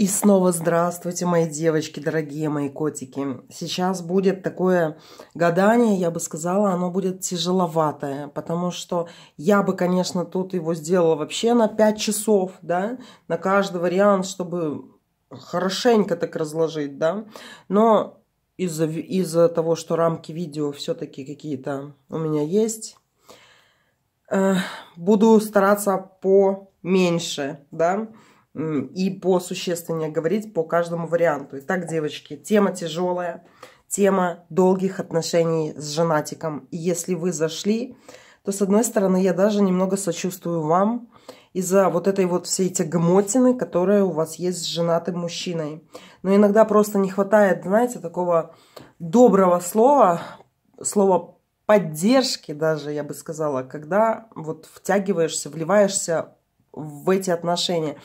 И снова здравствуйте, мои девочки, дорогие мои котики. Сейчас будет такое гадание, я бы сказала, оно будет тяжеловатое, потому что я бы, конечно, тут его сделала вообще на 5 часов, да, на каждый вариант, чтобы хорошенько так разложить, да. Но из-за из, -за, того, что рамки видео все-таки какие-то у меня есть, э, буду стараться поменьше, да, да и по существеннее говорить по каждому варианту. Итак, девочки, тема тяжелая, тема долгих отношений с женатиком. И если вы зашли, то, с одной стороны, я даже немного сочувствую вам из-за вот этой вот всей тягомотины, которая у вас есть с женатым мужчиной. Но иногда просто не хватает, знаете, такого доброго слова, слова поддержки даже, я бы сказала, когда вот втягиваешься, вливаешься в эти отношения.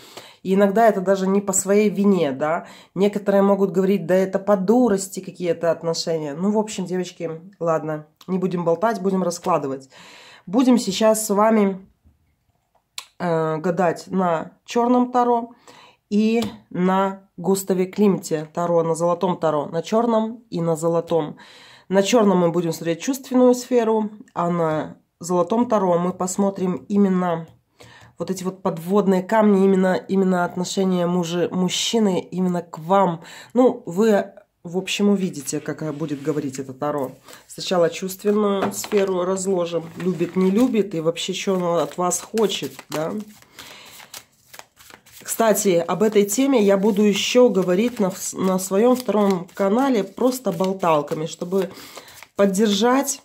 И иногда это даже не по своей вине, да. Некоторые могут говорить, да это по дурости какие-то отношения. Ну, в общем, девочки, ладно, не будем болтать, будем раскладывать. Будем сейчас с вами э, гадать на черном таро и на Густаве Климте таро, на золотом таро, на черном и на золотом. На черном мы будем смотреть чувственную сферу, а на золотом таро мы посмотрим именно вот эти вот подводные камни, именно, именно отношения мужа, мужчины именно к вам. Ну, вы, в общем, увидите, как э, будет говорить этот Таро. Сначала чувственную сферу разложим. Любит, не любит и вообще, что он от вас хочет, да? Кстати, об этой теме я буду еще говорить на, на своем втором канале просто болталками, чтобы поддержать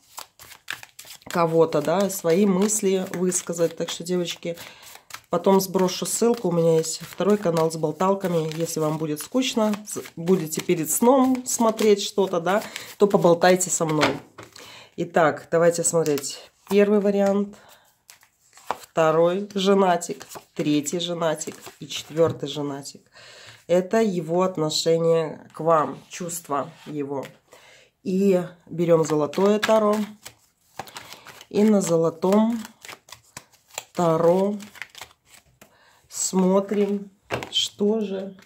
кого-то, да, свои мысли высказать. Так что, девочки, Потом сброшу ссылку, у меня есть второй канал с болталками. Если вам будет скучно, будете перед сном смотреть что-то, да, то поболтайте со мной. Итак, давайте смотреть. Первый вариант, второй женатик, третий женатик и четвертый женатик. Это его отношение к вам, чувства его. И берем золотое таро. И на золотом таро Смотрим, что же,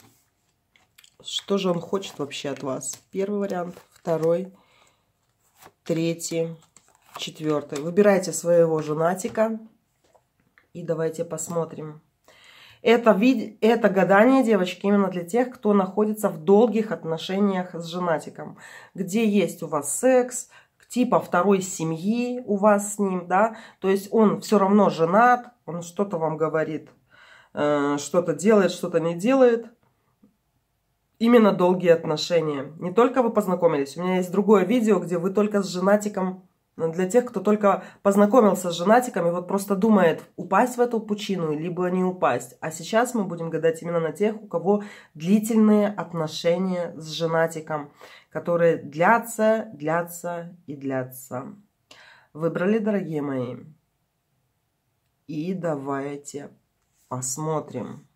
что же он хочет вообще от вас. Первый вариант, второй, третий, четвертый. Выбирайте своего женатика и давайте посмотрим. Это, вид... это гадание, девочки, именно для тех, кто находится в долгих отношениях с женатиком. Где есть у вас секс, типа второй семьи у вас с ним, да, то есть он все равно женат, он что-то вам говорит, Э, что-то делает, что-то не делает. Именно долгие отношения. Не только вы познакомились. У меня есть другое видео, где вы только с женатиком э, для тех, кто только познакомился с женатиком и вот просто думает, упасть в эту пучину, либо не упасть. А сейчас мы будем гадать именно на тех, у кого длительные отношения с женатиком, которые длятся, длятся и длятся. Выбрали, дорогие мои. И давайте Посмотрим.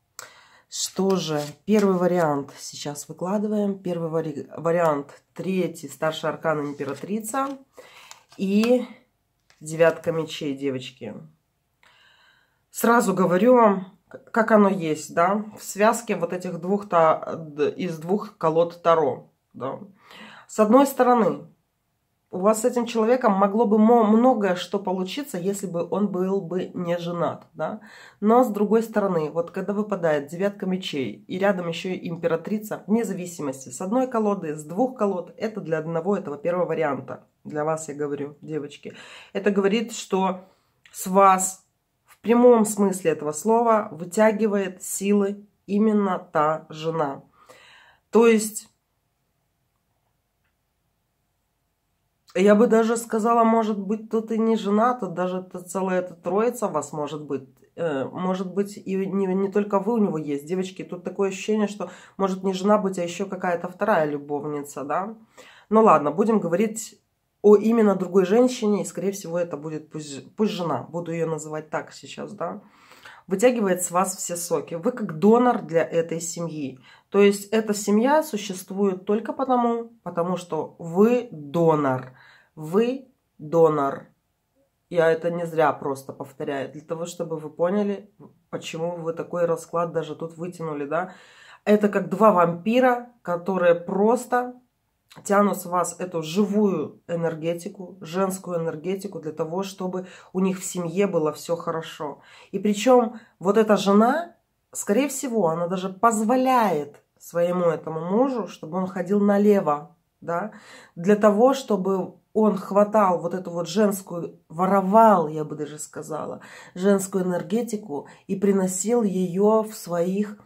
Что же? Первый вариант сейчас выкладываем. Первый вари вариант. Третий. Старший аркан императрица. И девятка мечей, девочки. Сразу говорю вам, как оно есть, да, в связке вот этих двух, та, из двух колод Таро, да. С одной стороны, у вас с этим человеком могло бы многое что получиться, если бы он был бы не женат, да? Но с другой стороны, вот когда выпадает девятка мечей и рядом еще и императрица, вне зависимости, с одной колоды, с двух колод, это для одного этого первого варианта. Для вас я говорю, девочки. Это говорит, что с вас в прямом смысле этого слова вытягивает силы именно та жена. То есть Я бы даже сказала, может быть, тут и не жена, тут даже целая эта троица вас может быть. Э, может быть, и не, не только вы у него есть, девочки. Тут такое ощущение, что может не жена быть, а еще какая-то вторая любовница, да? Ну ладно, будем говорить о именно другой женщине, и, скорее всего, это будет пусть, пусть жена, буду ее называть так сейчас, да, вытягивает с вас все соки. Вы как донор для этой семьи. То есть эта семья существует только потому, потому что вы донор. Вы донор. Я это не зря просто повторяю, для того, чтобы вы поняли, почему вы такой расклад даже тут вытянули, да. Это как два вампира, которые просто тянут с вас эту живую энергетику, женскую энергетику для того, чтобы у них в семье было все хорошо. И причем вот эта жена, скорее всего, она даже позволяет своему этому мужу, чтобы он ходил налево, да, для того, чтобы он хватал вот эту вот женскую, воровал, я бы даже сказала, женскую энергетику и приносил ее в своих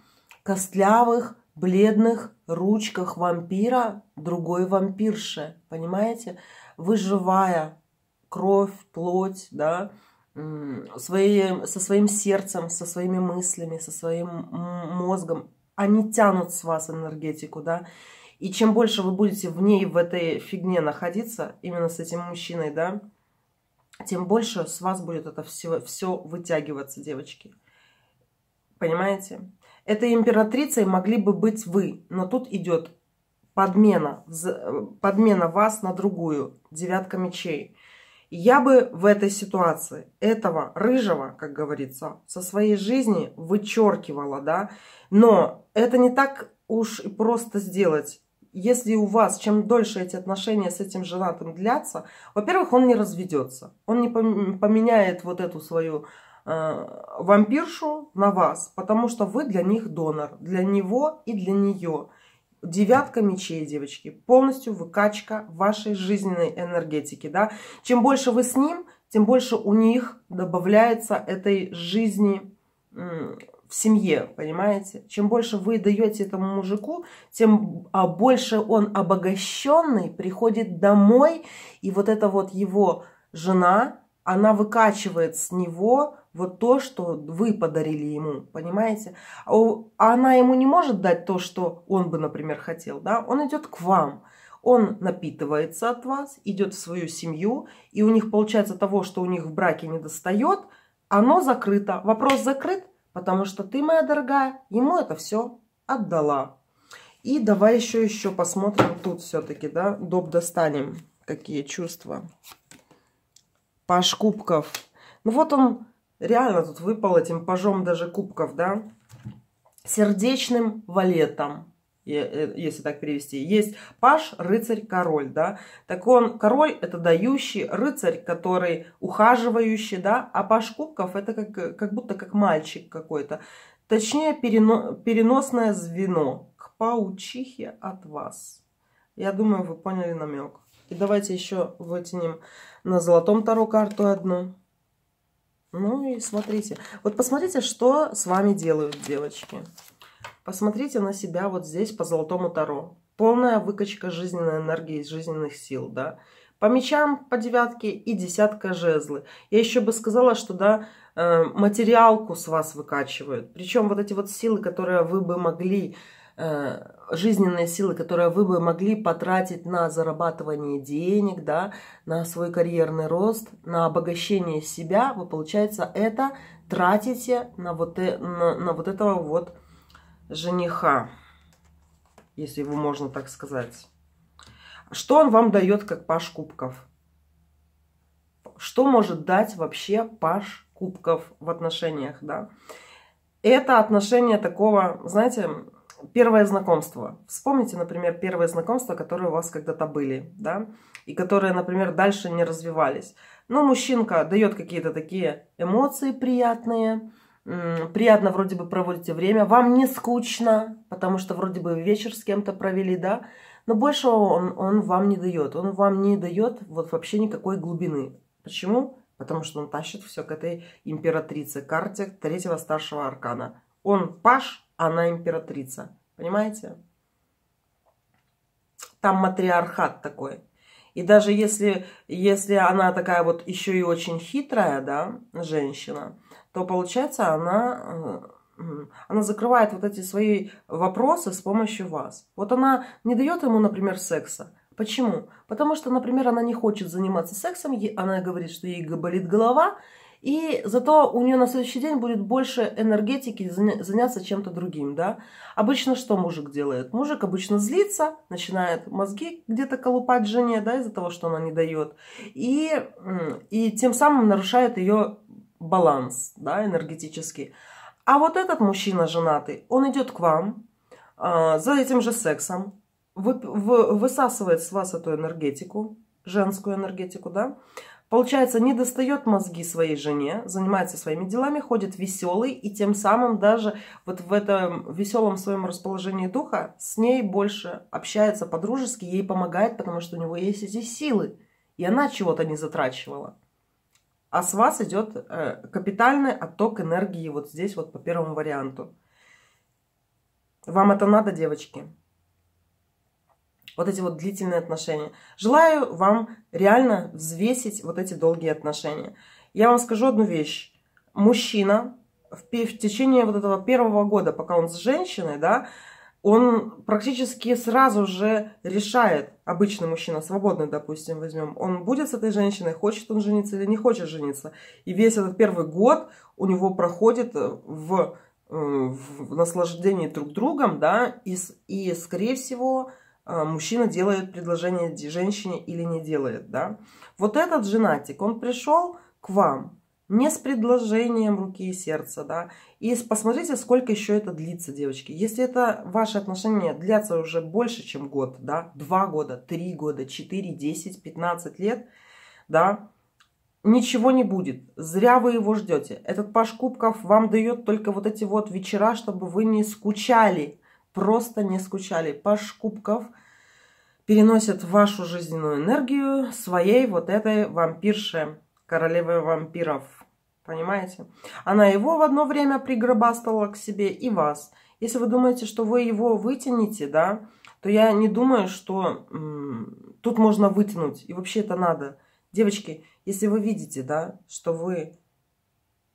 костлявых, бледных ручках вампира другой вампирше, понимаете? Выживая кровь, плоть, да, свои, со своим сердцем, со своими мыслями, со своим мозгом, они тянут с вас энергетику, да, и чем больше вы будете в ней, в этой фигне находиться, именно с этим мужчиной, да, тем больше с вас будет это все, все вытягиваться, девочки. Понимаете? Этой императрицей могли бы быть вы, но тут идет подмена, подмена вас на другую, девятка мечей. Я бы в этой ситуации этого рыжего, как говорится, со своей жизни вычеркивала, да, но это не так уж и просто сделать если у вас, чем дольше эти отношения с этим женатым длятся, во-первых, он не разведется. Он не поменяет вот эту свою э, вампиршу на вас, потому что вы для них донор, для него и для нее. Девятка мечей, девочки, полностью выкачка вашей жизненной энергетики. Да? Чем больше вы с ним, тем больше у них добавляется этой жизни в семье, понимаете? Чем больше вы даете этому мужику, тем а, больше он обогащенный приходит домой, и вот эта вот его жена, она выкачивает с него вот то, что вы подарили ему, понимаете? А, а она ему не может дать то, что он бы, например, хотел, да? Он идет к вам, он напитывается от вас, идет в свою семью, и у них получается того, что у них в браке не достает, оно закрыто. Вопрос закрыт, потому что ты, моя дорогая, ему это все отдала. И давай еще еще посмотрим тут все-таки, да, доп достанем, какие чувства. Паш кубков. Ну вот он реально тут выпал этим пажом даже кубков, да, сердечным валетом. Э, если так перевести. Есть паш, рыцарь, король, да. Так он, король это дающий, рыцарь, который ухаживающий, да, а паш кубков это как, как будто как мальчик какой-то. Точнее, перено, переносное звено к паучихе от вас. Я думаю, вы поняли намек. И давайте еще вытянем на золотом таро карту одну. Ну и смотрите. Вот посмотрите, что с вами делают девочки. Посмотрите на себя вот здесь по золотому таро. Полная выкачка жизненной энергии из жизненных сил, да. По мечам по девятке и десятка жезлы. Я еще бы сказала, что, да, э, материалку с вас выкачивают. Причем вот эти вот силы, которые вы бы могли э, жизненные силы, которые вы бы могли потратить на зарабатывание денег, да, на свой карьерный рост, на обогащение себя, вы, получается, это тратите на вот, э, на, на вот этого вот жениха, если его можно так сказать. Что он вам дает, как паш кубков? Что может дать вообще паш кубков в отношениях, да? Это отношение такого, знаете, первое знакомство. Вспомните, например, первое знакомство, которое у вас когда-то были, да, и которые, например, дальше не развивались. Но ну, мужчинка дает какие-то такие эмоции приятные, приятно вроде бы проводите время, вам не скучно, потому что вроде бы вечер с кем-то провели, да, но больше он, он вам не дает, он вам не дает вот вообще никакой глубины. Почему? Потому что он тащит все к этой императрице, карте третьего старшего аркана. Он паш, она императрица, понимаете? Там матриархат такой. И даже если, если она такая вот еще и очень хитрая, да, женщина, то получается она, э, она закрывает вот эти свои вопросы с помощью вас. Вот она не дает ему, например, секса. Почему? Потому что, например, она не хочет заниматься сексом, она говорит, что ей болит голова, и зато у нее на следующий день будет больше энергетики заняться чем-то другим, да. Обычно что мужик делает? Мужик обычно злится, начинает мозги где-то колупать жене, да, из-за того, что она не дает. И, и тем самым нарушает ее баланс да, энергетический. А вот этот мужчина женатый, он идет к вам э, за этим же сексом, вы, вы, высасывает с вас эту энергетику, женскую энергетику, да, Получается, не достает мозги своей жене, занимается своими делами, ходит веселый и тем самым даже вот в этом веселом своем расположении духа с ней больше общается по-дружески, ей помогает, потому что у него есть эти силы. И она чего-то не затрачивала а с вас идет э, капитальный отток энергии вот здесь вот по первому варианту. Вам это надо, девочки? Вот эти вот длительные отношения. Желаю вам реально взвесить вот эти долгие отношения. Я вам скажу одну вещь. Мужчина в, в течение вот этого первого года, пока он с женщиной, да, он практически сразу же решает, обычный мужчина, свободный, допустим, возьмем, он будет с этой женщиной, хочет он жениться или не хочет жениться. И весь этот первый год у него проходит э, в, э, в наслаждении друг другом, да, и, и, скорее всего, э, мужчина делает предложение женщине или не делает, да. Вот этот женатик, он пришел к вам, не с предложением руки и сердца, да. И посмотрите, сколько еще это длится, девочки. Если это ваши отношения длятся уже больше, чем год, да, два года, три года, четыре, десять, пятнадцать лет, да, ничего не будет. Зря вы его ждете. Этот Паш Кубков вам дает только вот эти вот вечера, чтобы вы не скучали. Просто не скучали. Паш Кубков переносит вашу жизненную энергию своей вот этой вампирше королевы вампиров. Понимаете? Она его в одно время пригробастала к себе и вас. Если вы думаете, что вы его вытянете, да, то я не думаю, что тут можно вытянуть. И вообще это надо. Девочки, если вы видите, да, что вы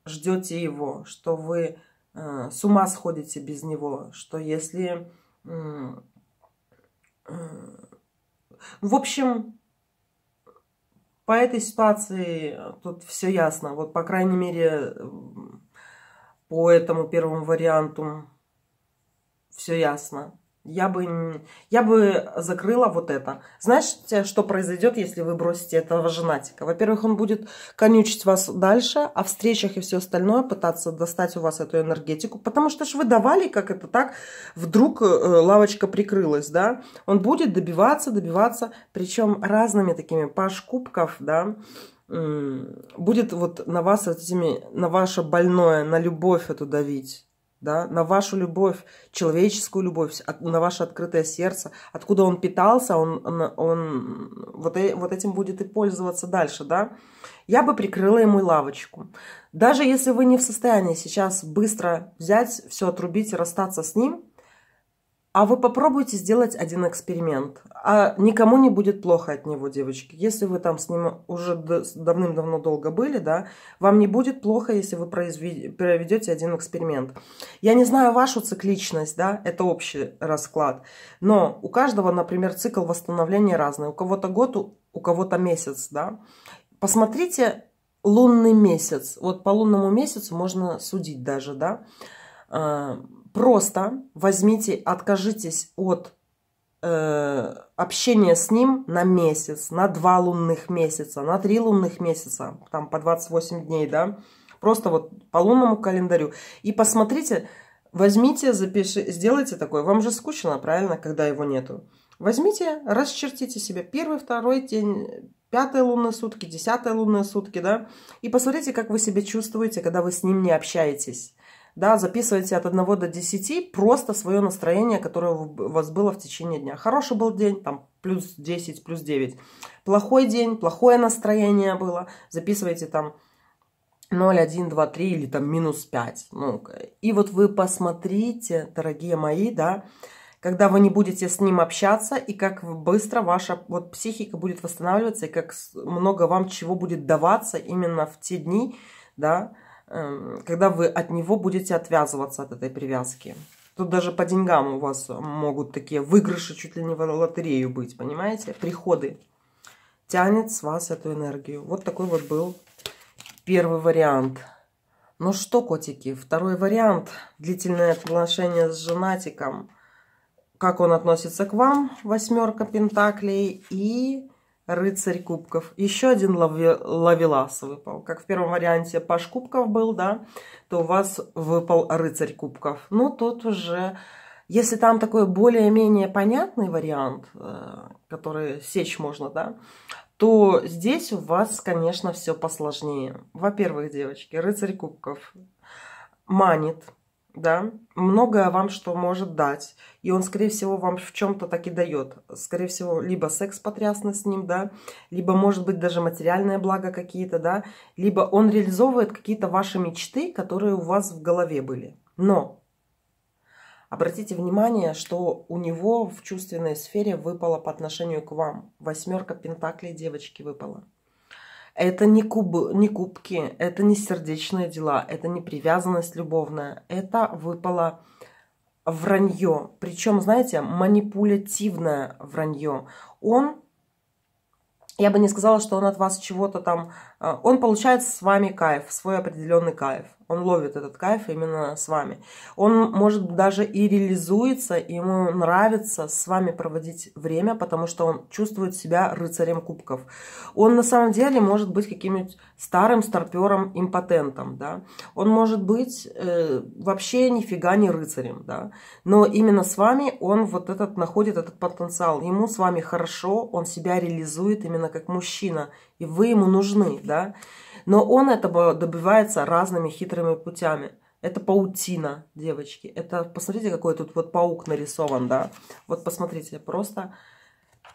ждете его, что вы э, с ума сходите без него, что если... Э, э, в общем, по этой ситуации э, тут все ясно. Вот, по крайней мере, по этому первому варианту все ясно. Я бы, я бы закрыла вот это. Знаешь, что произойдет, если вы бросите этого женатика? Во-первых, он будет конючить вас дальше, а в встречах и все остальное пытаться достать у вас эту энергетику. Потому что ж вы давали, как это так, вдруг э, лавочка прикрылась, да? Он будет добиваться, добиваться, причем разными такими пашкубков, да? Будет вот на вас этими, на ваше больное, на любовь эту давить да, на вашу любовь, человеческую любовь, на ваше открытое сердце, откуда он питался, он, он, он вот, и, э, вот этим будет и пользоваться дальше, да. Я бы прикрыла ему лавочку. Даже если вы не в состоянии сейчас быстро взять, все отрубить и расстаться с ним – а вы попробуйте сделать один эксперимент. А никому не будет плохо от него, девочки. Если вы там с ним уже давным-давно долго были, да, вам не будет плохо, если вы проведете один эксперимент. Я не знаю вашу цикличность, да, это общий расклад. Но у каждого, например, цикл восстановления разный. У кого-то год, у кого-то месяц, да. Посмотрите лунный месяц. Вот по лунному месяцу можно судить даже, да а, Просто возьмите, откажитесь от э, общения с ним на месяц, на два лунных месяца, на три лунных месяца, там по 28 дней, да, просто вот по лунному календарю. И посмотрите, возьмите, запиши, сделайте такое. Вам же скучно, правильно, когда его нету. Возьмите, расчертите себе первый, второй день, пятые лунные сутки, десятые лунные сутки, да, и посмотрите, как вы себя чувствуете, когда вы с ним не общаетесь да, записывайте от 1 до 10 просто свое настроение, которое у вас было в течение дня. Хороший был день, там плюс 10, плюс 9. Плохой день, плохое настроение было, записывайте там 0, 1, 2, 3 или там минус 5. Ну, и вот вы посмотрите, дорогие мои, да, когда вы не будете с ним общаться, и как быстро ваша вот, психика будет восстанавливаться, и как много вам чего будет даваться именно в те дни, да, Эм, когда вы от него будете отвязываться от этой привязки. Тут даже по деньгам у вас могут такие выигрыши чуть ли не в лотерею быть, понимаете? Приходы. Тянет с вас эту энергию. Вот такой вот был первый вариант. Ну что, котики, второй вариант. Длительное отношение с женатиком. Как он относится к вам, восьмерка пентаклей. И рыцарь кубков. Еще один лавелас выпал. Как в первом варианте паш кубков был, да, то у вас выпал рыцарь кубков. Ну, тут уже, если там такой более-менее понятный вариант, э, который сечь можно, да, то здесь у вас, конечно, все посложнее. Во-первых, девочки, рыцарь кубков манит, да, многое вам что может дать. И он, скорее всего, вам в чем-то так и дает. Скорее всего, либо секс потрясный с ним, да, либо, может быть, даже материальное благо какие-то, да, либо он реализовывает какие-то ваши мечты, которые у вас в голове были. Но обратите внимание, что у него в чувственной сфере выпало по отношению к вам. Восьмерка пентаклей девочки выпала. Это не, куб, не кубки, это не сердечные дела, это не привязанность любовная. Это выпало вранье. Причем, знаете, манипулятивное вранье. Он, я бы не сказала, что он от вас чего-то там... Э, он получает с вами кайф, свой определенный кайф. Он ловит этот кайф именно с вами. Он, может, даже и реализуется, ему нравится с вами проводить время, потому что он чувствует себя рыцарем кубков. Он на самом деле может быть каким-нибудь старым старпером-импотентом, да. Он может быть э, вообще нифига не рыцарем, да. Но именно с вами он вот этот находит этот потенциал. Ему с вами хорошо, он себя реализует именно как мужчина, и вы ему нужны, да. Но он этого добивается разными хитрыми путями. Это паутина, девочки. Это, посмотрите, какой тут вот паук нарисован, да. Вот посмотрите, просто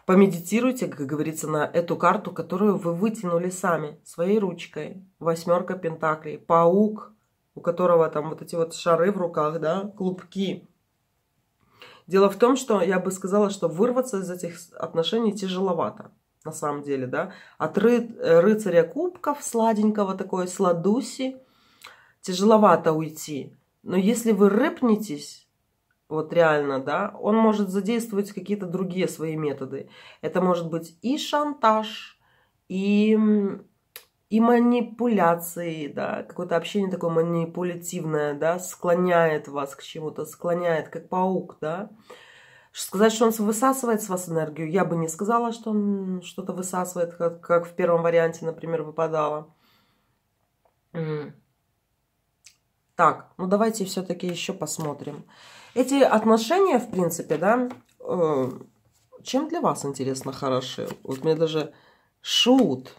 помедитируйте, как говорится, на эту карту, которую вы вытянули сами, своей ручкой. Восьмерка пентаклей. Паук, у которого там вот эти вот шары в руках, да, клубки. Дело в том, что я бы сказала, что вырваться из этих отношений тяжеловато на самом деле, да. От ры э, рыцаря кубков, сладенького такой, сладуси, тяжеловато уйти. Но если вы рыпнетесь, вот реально, да, он может задействовать какие-то другие свои методы. Это может быть и шантаж, и, и манипуляции, да, какое-то общение такое манипулятивное, да, склоняет вас к чему-то, склоняет, как паук, да. Сказать, что он высасывает с вас энергию, я бы не сказала, что он что-то высасывает, как, как в первом варианте, например, выпадало. Mm. Так, ну давайте все-таки еще посмотрим. Эти отношения, в принципе, да, э, чем для вас, интересно, хороши? Вот мне даже шут.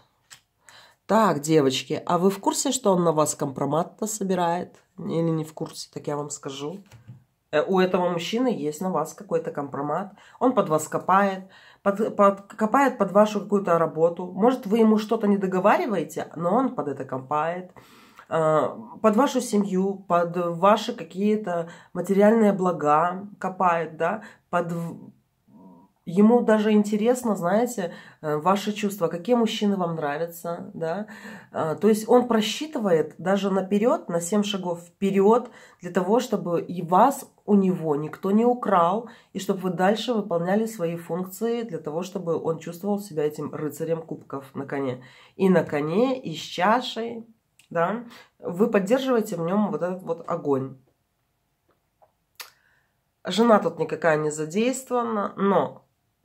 Так, девочки, а вы в курсе, что он на вас компромат-то собирает? Или не в курсе, так я вам скажу. Э, у этого мужчины есть на вас какой-то компромат, он под вас копает, под, под, копает под вашу какую-то работу. Может, вы ему что-то не договариваете, но он под это копает э, под вашу семью, под ваши какие-то материальные блага копает, да, под, Ему даже интересно, знаете, э, ваши чувства, какие мужчины вам нравятся, да. А, то есть он просчитывает даже наперед, на 7 шагов вперед, для того, чтобы и вас у него никто не украл, и чтобы вы дальше выполняли свои функции для того, чтобы он чувствовал себя этим рыцарем кубков на коне. И на коне, и с чашей, да. Вы поддерживаете в нем вот этот вот огонь. Жена тут никакая не задействована, но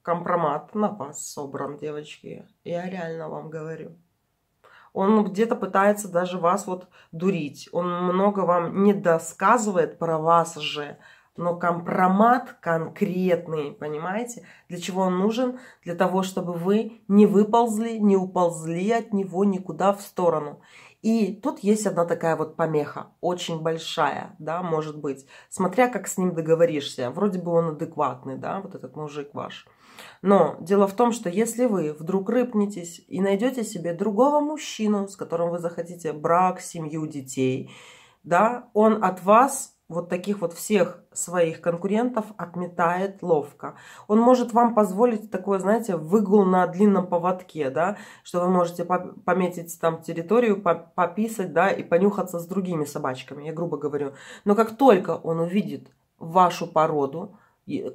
компромат на вас собран, девочки. Я реально вам говорю. Он где-то пытается даже вас вот дурить. Он много вам не досказывает про вас же, но компромат конкретный, понимаете? Для чего он нужен? Для того, чтобы вы не выползли, не уползли от него никуда в сторону. И тут есть одна такая вот помеха, очень большая, да, может быть, смотря как с ним договоришься. Вроде бы он адекватный, да, вот этот мужик ваш. Но дело в том, что если вы вдруг рыпнетесь и найдете себе другого мужчину, с которым вы захотите брак, семью, детей, да, он от вас вот таких вот всех своих конкурентов отметает ловко. Он может вам позволить такое, знаете, выгул на длинном поводке, да, что вы можете пометить там территорию, пописать, да, и понюхаться с другими собачками, я грубо говорю. Но как только он увидит вашу породу,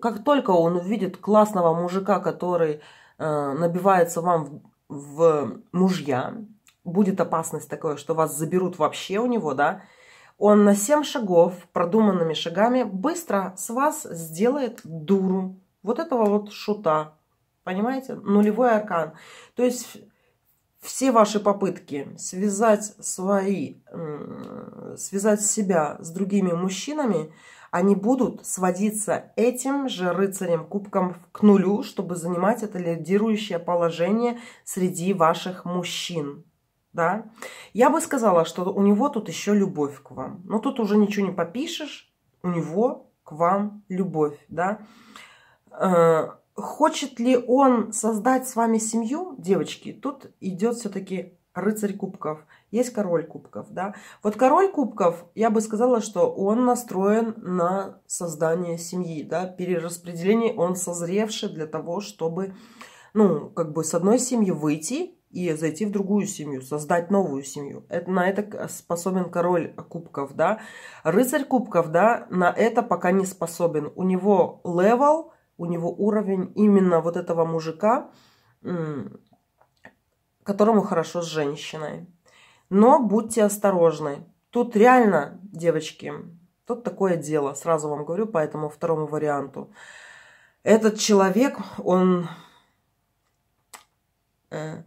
как только он увидит классного мужика, который э, набивается вам в, в мужья, будет опасность такое, что вас заберут вообще у него, да, он на семь шагов, продуманными шагами, быстро с вас сделает дуру. Вот этого вот шута. Понимаете? Нулевой аркан. То есть все ваши попытки связать свои, связать себя с другими мужчинами, они будут сводиться этим же рыцарем кубком к нулю, чтобы занимать это лидирующее положение среди ваших мужчин да. Я бы сказала, что у него тут еще любовь к вам. Но ну, тут уже ничего не попишешь, у него к вам любовь, да. Э, хочет ли он создать с вами семью, девочки? Тут идет все-таки рыцарь кубков, есть король кубков, да. Вот король кубков, я бы сказала, что он настроен на создание семьи, да, перераспределение, он созревший для того, чтобы, ну, как бы с одной семьи выйти и зайти в другую семью, создать новую семью. Это, на это способен король кубков, да. Рыцарь кубков, да, на это пока не способен. У него левел, у него уровень именно вот этого мужика, которому хорошо с женщиной. Но будьте осторожны. Тут реально, девочки, тут такое дело, сразу вам говорю по этому второму варианту. Этот человек, он... Э,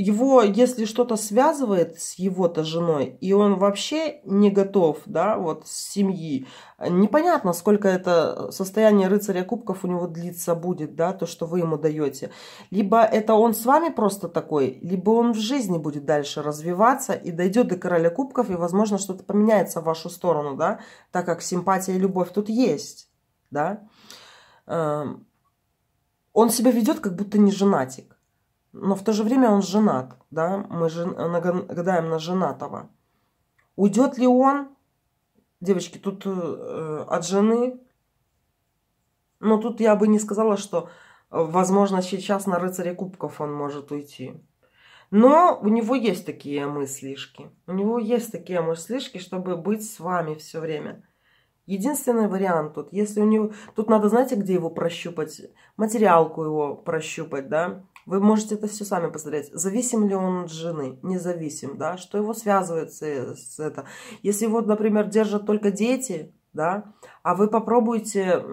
его, если что-то связывает с его-то женой, и он вообще не готов, да, вот с семьи, непонятно, сколько это состояние рыцаря кубков у него длиться будет, да, то, что вы ему даете. Либо это он с вами просто такой, либо он в жизни будет дальше развиваться и дойдет до короля кубков, и, возможно, что-то поменяется в вашу сторону, да, так как симпатия и любовь тут есть, да. Эм, он себя ведет, как будто не женатик но в то же время он женат, да, мы же гадаем на женатого. Уйдет ли он? Девочки, тут э, от жены, но тут я бы не сказала, что, возможно, сейчас на рыцаре кубков он может уйти. Но у него есть такие мыслишки. У него есть такие мыслишки, чтобы быть с вами все время. Единственный вариант тут, если у него... Тут надо, знаете, где его прощупать? Материалку его прощупать, да? Вы можете это все сами посмотреть. Зависим ли он от жены? Независим, да? Что его связывает с, с это? Если вот, например, держат только дети, да, а вы попробуете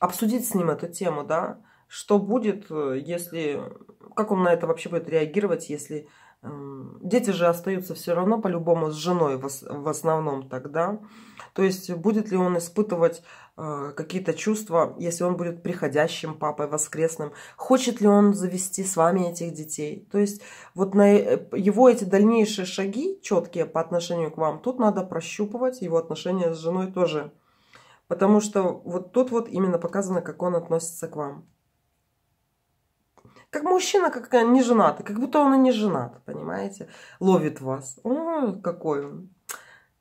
обсудить с ним эту тему, да, что будет, э, если, как он на это вообще будет реагировать, если эм, дети же остаются все равно по-любому с женой в основном тогда, то есть будет ли он испытывать Э, какие-то чувства, если он будет приходящим папой воскресным, хочет ли он завести с вами этих детей. То есть вот на э, его эти дальнейшие шаги четкие по отношению к вам, тут надо прощупывать его отношения с женой тоже. Потому что вот тут вот именно показано, как он относится к вам. Как мужчина, как э, не женатый, как будто он и не женат, понимаете, ловит вас. О, какой он.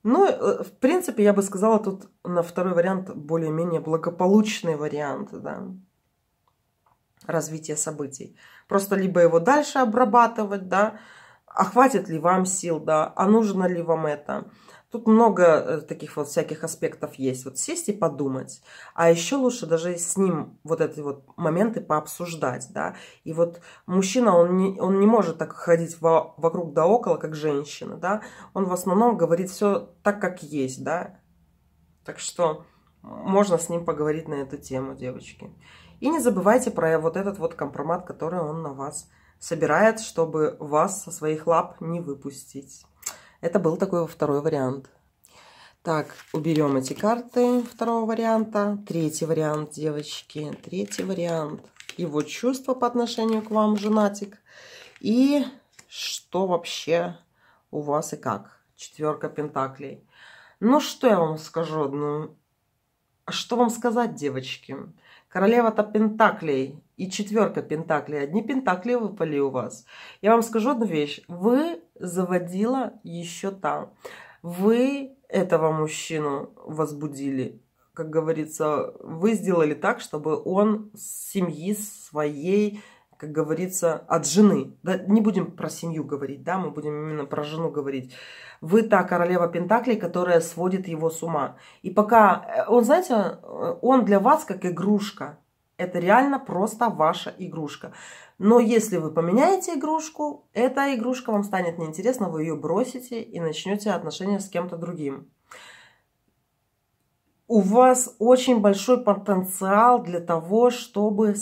Ну, э, в принципе, я бы сказала, тут на второй вариант более-менее благополучный вариант, да, развития событий. Просто либо его дальше обрабатывать, да, а хватит ли вам сил, да, а нужно ли вам это – Тут много э, таких вот всяких аспектов есть. Вот сесть и подумать. А еще лучше даже с ним вот эти вот моменты пообсуждать, да. И вот мужчина, он не, он не может так ходить во, вокруг да около, как женщина, да. Он в основном говорит все так, как есть, да. Так что можно с ним поговорить на эту тему, девочки. И не забывайте про вот этот вот компромат, который он на вас собирает, чтобы вас со своих лап не выпустить. Это был такой второй вариант. Так, уберем эти карты второго варианта. Третий вариант, девочки. Третий вариант. Его чувства по отношению к вам, женатик. И что вообще у вас и как. Четверка пентаклей. Ну, что я вам скажу? Ну, что вам сказать, девочки? Королева-то пентаклей и четверка пентаклей. Одни пентакли выпали у вас. Я вам скажу одну вещь. Вы заводила еще там. Вы этого мужчину возбудили, как говорится, вы сделали так, чтобы он с семьи своей, как говорится, от жены. Да, не будем про семью говорить, да, мы будем именно про жену говорить. Вы та королева Пентаклей, которая сводит его с ума. И пока э, он, знаете, э, он для вас как игрушка. Это реально просто ваша игрушка. Но если вы поменяете игрушку, эта игрушка вам станет неинтересна, вы ее бросите и начнете отношения с кем-то другим. У вас очень большой потенциал для того, чтобы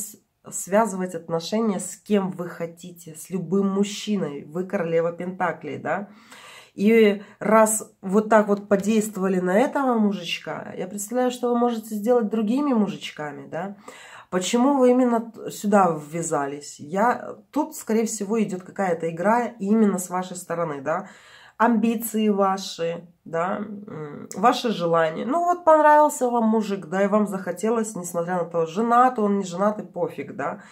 связывать отношения с кем вы хотите, с любым мужчиной. Вы королева Пентаклей, да? И раз вот так вот подействовали на этого мужичка, я представляю, что вы можете сделать другими мужичками, да? Почему вы именно сюда ввязались? Я... Тут, скорее всего, идет какая-то игра именно с вашей стороны, да? Амбиции ваши, да? Ваши желания. Ну вот понравился вам мужик, да, и вам захотелось, несмотря на то, женат он, не женатый, пофиг, да?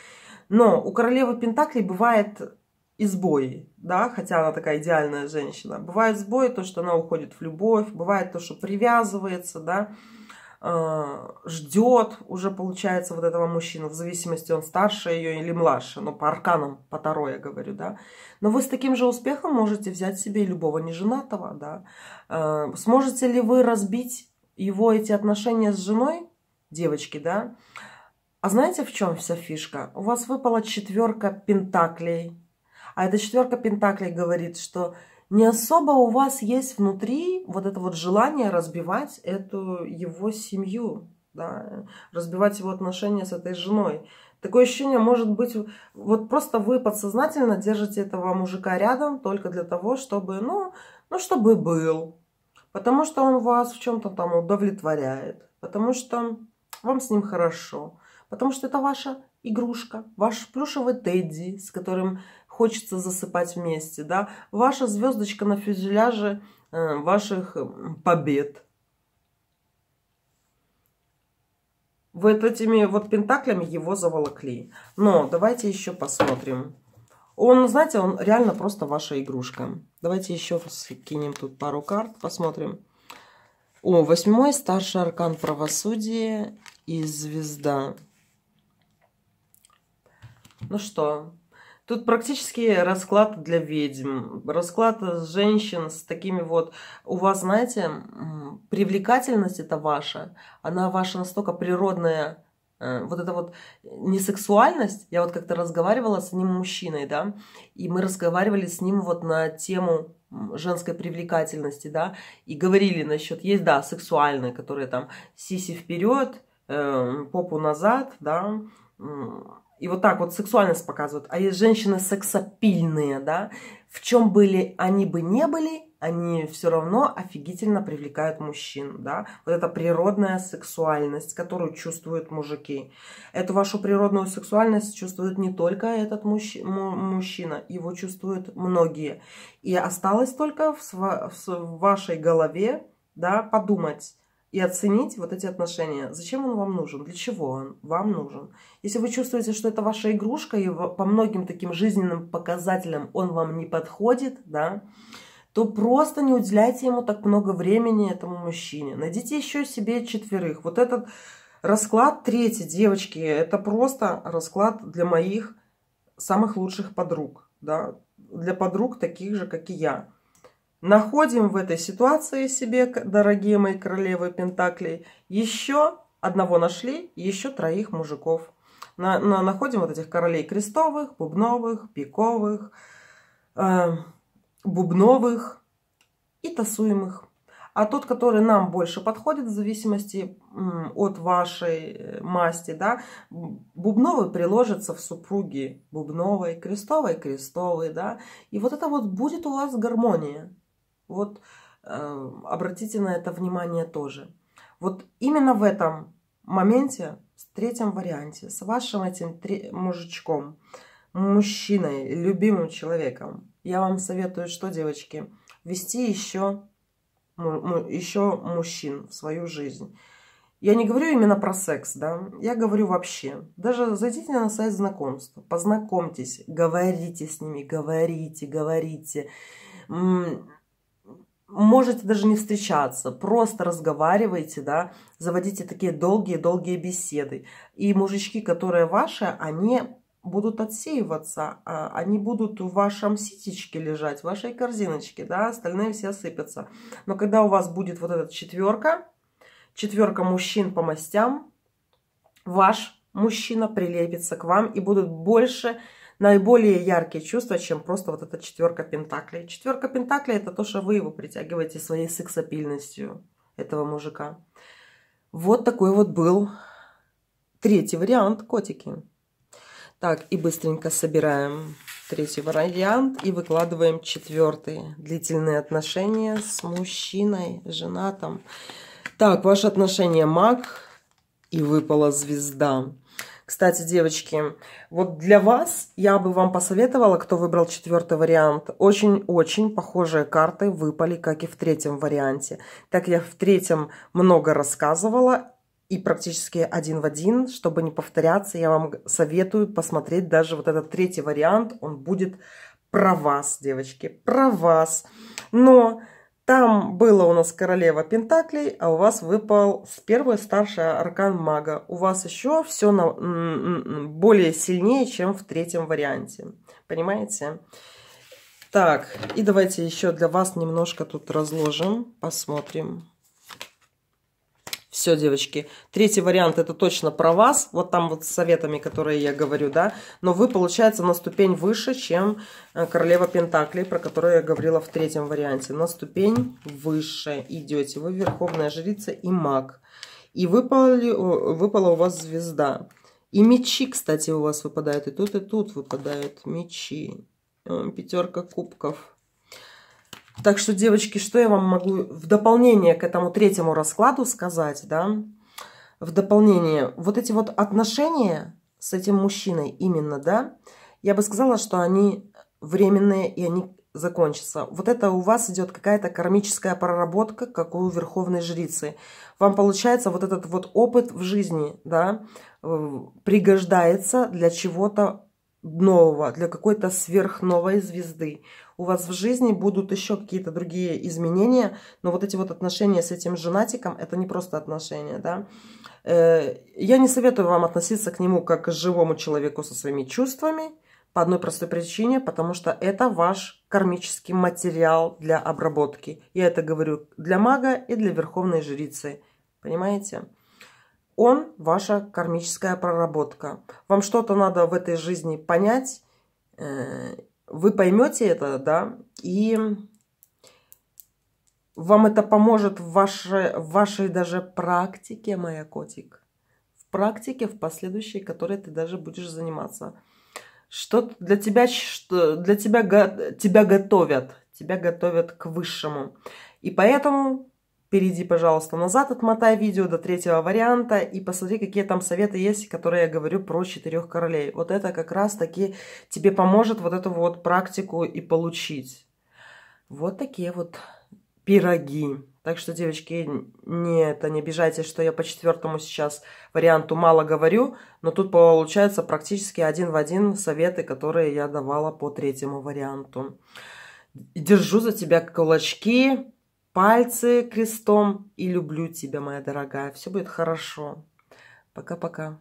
Но у королевы Пентакли бывает избои, да, хотя она такая идеальная женщина. Бывает сбои, то, что она уходит в любовь, бывает то, что привязывается, да, Э, ждет уже, получается, вот этого мужчину, в зависимости, он старше ее или младше, но по арканам, по Таро я говорю, да. Но вы с таким же успехом можете взять себе любого неженатого, да. Э, сможете ли вы разбить его эти отношения с женой, девочки, да? А знаете, в чем вся фишка? У вас выпала четверка пентаклей. А эта четверка пентаклей говорит, что не особо у вас есть внутри вот это вот желание разбивать эту его семью, да, разбивать его отношения с этой женой. Такое ощущение может быть, вот просто вы подсознательно держите этого мужика рядом только для того, чтобы, ну, ну чтобы был. Потому что он вас в чем-то там удовлетворяет, потому что вам с ним хорошо, потому что это ваша игрушка, ваш плюшевый тедди, с которым хочется засыпать вместе, да. Ваша звездочка на фюзеляже э, ваших э, побед. Вот этими вот пентаклями его заволокли. Но давайте еще посмотрим. Он, знаете, он реально просто ваша игрушка. Давайте еще кинем тут пару карт, посмотрим. О, восьмой, старший аркан правосудия и звезда. Ну что, Тут практически расклад для ведьм, расклад женщин с такими вот... У вас, знаете, привлекательность это ваша, она ваша настолько природная, э, вот эта вот несексуальность, я вот как-то разговаривала с ним мужчиной, да, и мы разговаривали с ним вот на тему женской привлекательности, да, и говорили насчет, есть, да, сексуальные, которые там сиси вперед, э, попу назад, да, и вот так вот сексуальность показывают. А есть женщины сексопильные, да, в чем были они бы не были, они все равно офигительно привлекают мужчин, да. Вот это природная сексуальность, которую чувствуют мужики. Эту вашу природную сексуальность чувствует не только этот мужч... мужчина, его чувствуют многие. И осталось только в, сва... в вашей голове, да, подумать, и оценить вот эти отношения. Зачем он вам нужен? Для чего он вам нужен? Если вы чувствуете, что это ваша игрушка, и по многим таким жизненным показателям он вам не подходит, да, то просто не уделяйте ему так много времени, этому мужчине. Найдите еще себе четверых. Вот этот расклад третий, девочки, это просто расклад для моих самых лучших подруг, да, для подруг таких же, как и я находим в этой ситуации себе, дорогие мои королевы Пентаклей, еще одного нашли, еще троих мужиков. На, на, находим вот этих королей крестовых, бубновых, пиковых, э, бубновых и тасуемых. А тот, который нам больше подходит в зависимости от вашей э, масти, да, бубновый приложится в супруги бубновой, крестовой, крестовой, да. И вот это вот будет у вас гармония. Вот э, обратите на это внимание тоже. Вот именно в этом моменте, в третьем варианте, с вашим этим мужичком, мужчиной, любимым человеком, я вам советую, что, девочки, вести еще, еще мужчин в свою жизнь. Я не говорю именно про секс, да, я говорю вообще. Даже зайдите на сайт знакомства, познакомьтесь, говорите с ними, говорите, говорите можете даже не встречаться, просто разговаривайте, да, заводите такие долгие-долгие беседы. И мужички, которые ваши, они будут отсеиваться, а, они будут в вашем ситечке лежать, в вашей корзиночке, да, остальные все осыпятся. Но когда у вас будет вот эта четверка, четверка мужчин по мастям, ваш мужчина прилепится к вам и будут больше наиболее яркие чувства, чем просто вот эта четверка пентаклей. Четверка пентаклей это то, что вы его притягиваете своей сексапильностью этого мужика. Вот такой вот был третий вариант котики. Так, и быстренько собираем третий вариант и выкладываем четвертый. Длительные отношения с мужчиной, женатым. Так, ваше отношение маг и выпала звезда. Кстати, девочки, вот для вас я бы вам посоветовала, кто выбрал четвертый вариант, очень-очень похожие карты выпали, как и в третьем варианте. Так я в третьем много рассказывала, и практически один в один, чтобы не повторяться, я вам советую посмотреть даже вот этот третий вариант, он будет про вас, девочки, про вас. Но там было у нас королева Пентаклей, а у вас выпал с первой старшая аркан мага. У вас еще все на, более сильнее, чем в третьем варианте. Понимаете? Так, и давайте еще для вас немножко тут разложим, посмотрим. Все, девочки. Третий вариант это точно про вас. Вот там вот с советами, которые я говорю, да. Но вы, получается, на ступень выше, чем э, королева Пентаклей, про которую я говорила в третьем варианте. На ступень выше идете. Вы верховная жрица и маг. И выпали, выпала у вас звезда. И мечи, кстати, у вас выпадают. И тут, и тут выпадают мечи. Пятерка кубков. Так что, девочки, что я вам могу в дополнение к этому третьему раскладу сказать, да? В дополнение, вот эти вот отношения с этим мужчиной именно, да, я бы сказала, что они временные и они закончатся. Вот это у вас идет какая-то кармическая проработка, как у верховной жрицы. Вам получается вот этот вот опыт в жизни, да, э, пригождается для чего-то нового, для какой-то сверхновой звезды у вас в жизни будут еще какие-то другие изменения, но вот эти вот отношения с этим женатиком, это не просто отношения, да. Э, я не советую вам относиться к нему как к живому человеку со своими чувствами, по одной простой причине, потому что это ваш кармический материал для обработки. Я это говорю для мага и для верховной жрицы. Понимаете? Он ваша кармическая проработка. Вам что-то надо в этой жизни понять э, вы поймете это, да, и вам это поможет в вашей, в вашей даже практике, моя котик. В практике, в последующей, которой ты даже будешь заниматься. Что для тебя, что для тебя, тебя готовят, тебя готовят к высшему. И поэтому перейди, пожалуйста, назад, отмотай видео до третьего варианта и посмотри, какие там советы есть, которые я говорю про четырех королей. Вот это как раз-таки тебе поможет вот эту вот практику и получить. Вот такие вот пироги. Так что, девочки, не, это не обижайтесь, что я по четвертому сейчас варианту мало говорю, но тут получается практически один в один советы, которые я давала по третьему варианту. Держу за тебя кулачки пальцы крестом и люблю тебя, моя дорогая. Все будет хорошо. Пока-пока.